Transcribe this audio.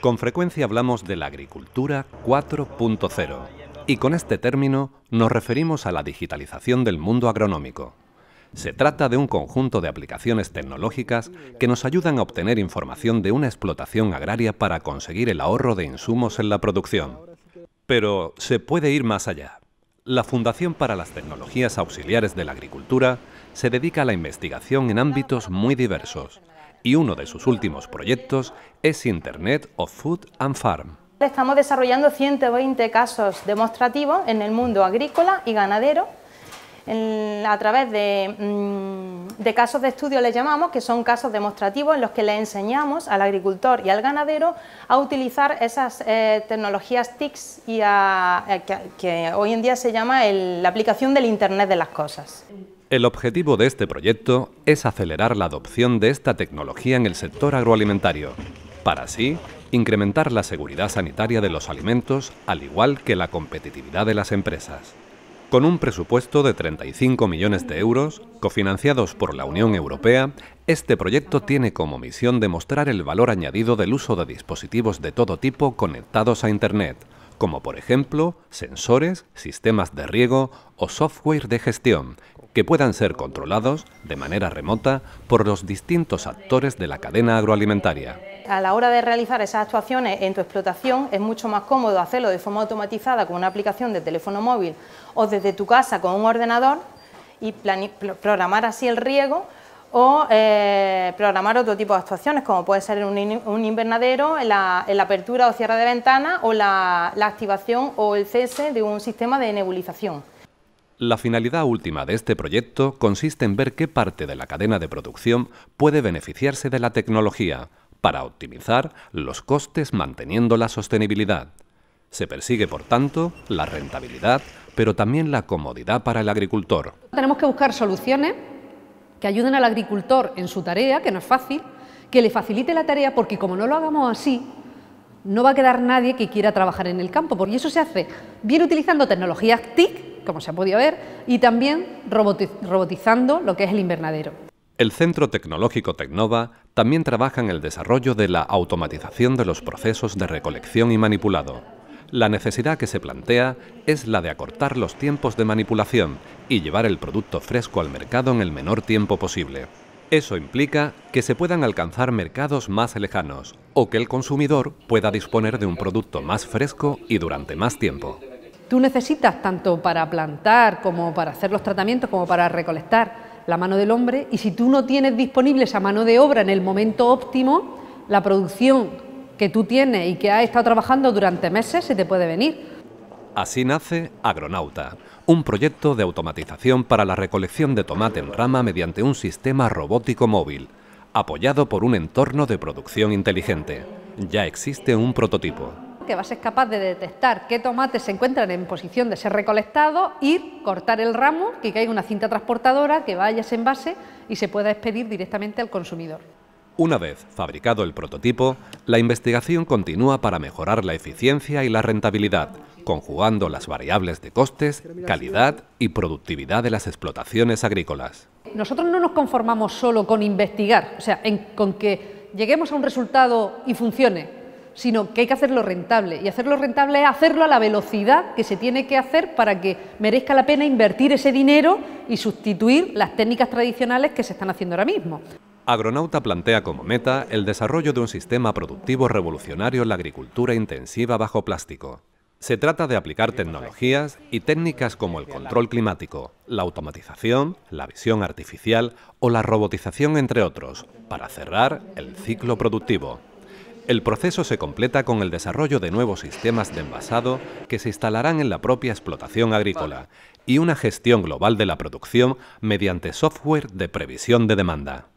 Con frecuencia hablamos de la agricultura 4.0 y con este término nos referimos a la digitalización del mundo agronómico. Se trata de un conjunto de aplicaciones tecnológicas que nos ayudan a obtener información de una explotación agraria para conseguir el ahorro de insumos en la producción. Pero se puede ir más allá. La Fundación para las Tecnologías Auxiliares de la Agricultura se dedica a la investigación en ámbitos muy diversos, y uno de sus últimos proyectos es Internet of Food and Farm. Estamos desarrollando 120 casos demostrativos en el mundo agrícola y ganadero a través mm, de, casos de estudio les llamamos, que son casos demostrativos en los que le enseñamos al agricultor y al ganadero a utilizar esas eh, tecnologías TICs y eh, que, hoy en día se llama la aplicación del Internet de las Cosas. El objetivo de este proyecto es acelerar la adopción de esta tecnología en el sector agroalimentario, para así incrementar la seguridad sanitaria de los alimentos, al igual que la competitividad de las empresas. Con un presupuesto de 35 millones de euros, cofinanciados por la Unión Europea, este proyecto tiene como misión demostrar el valor añadido del uso de dispositivos de todo tipo conectados a Internet, como por ejemplo sensores, sistemas de riego o software de gestión, que puedan ser controlados de manera remota por los distintos actores de la cadena agroalimentaria. A la hora de realizar esas actuaciones en tu explotación es mucho más cómodo hacerlo de forma automatizada con una aplicación de teléfono móvil o desde tu casa con un ordenador y programar así el riego o eh, programar otro tipo de actuaciones, como puede ser un, invernadero, la, la, apertura o cierre de ventana... o la, la activación o el cese de un sistema de nebulización. La finalidad última de este proyecto consiste en ver qué parte de la cadena de producción puede beneficiarse de la tecnología para optimizar los costes manteniendo la sostenibilidad. Se persigue, por tanto, la rentabilidad, pero también la comodidad para el agricultor. Tenemos que buscar soluciones que ayuden al agricultor en su tarea, que no es fácil, que le facilite la tarea, porque como no lo hagamos así, no va a quedar nadie que quiera trabajar en el campo, porque eso se hace bien utilizando tecnologías TIC, como se ha podido ver, y también robotizando lo que es el invernadero. El Centro Tecnológico Tecnova también trabaja en el desarrollo de la automatización de los procesos de recolección y manipulado la necesidad que se plantea es la de acortar los tiempos de manipulación y llevar el producto fresco al mercado en el menor tiempo posible. Eso implica que se puedan alcanzar mercados más lejanos o que el consumidor pueda disponer de un producto más fresco y durante más tiempo. Tú necesitas tanto para plantar como para hacer los tratamientos como para recolectar la mano del hombre y si tú no tienes disponible esa mano de obra en el momento óptimo, la producción que tú tienes y que has estado trabajando durante meses se te puede venir. Así nace Agronauta, un proyecto de automatización para la recolección de tomate en rama mediante un sistema robótico móvil, apoyado por un entorno de producción inteligente. Ya existe un prototipo. Que vas a ser capaz de detectar qué tomates se encuentran en posición de ser recolectado... ...y cortar el ramo, que caiga una cinta transportadora, que vaya ese envase y se pueda expedir directamente al consumidor. Una vez fabricado el prototipo, la investigación continúa para mejorar la eficiencia y la rentabilidad, conjugando las variables de costes, calidad y productividad de las explotaciones agrícolas. Nosotros no nos conformamos solo con investigar, o sea, con que lleguemos a un resultado y funcione, sino que hay que hacerlo rentable. Y hacerlo rentable es hacerlo a la velocidad que se tiene que hacer para que merezca la pena invertir ese dinero y sustituir las técnicas tradicionales que se están haciendo ahora mismo. Agronauta plantea como meta el desarrollo de un sistema productivo revolucionario en la agricultura intensiva bajo plástico. Se trata de aplicar tecnologías y técnicas como el control climático, la automatización, la visión artificial o la robotización, entre otros, para cerrar el ciclo productivo. El proceso se completa con el desarrollo de nuevos sistemas de envasado que se instalarán en la propia explotación agrícola y una gestión global de la producción mediante software de previsión de demanda.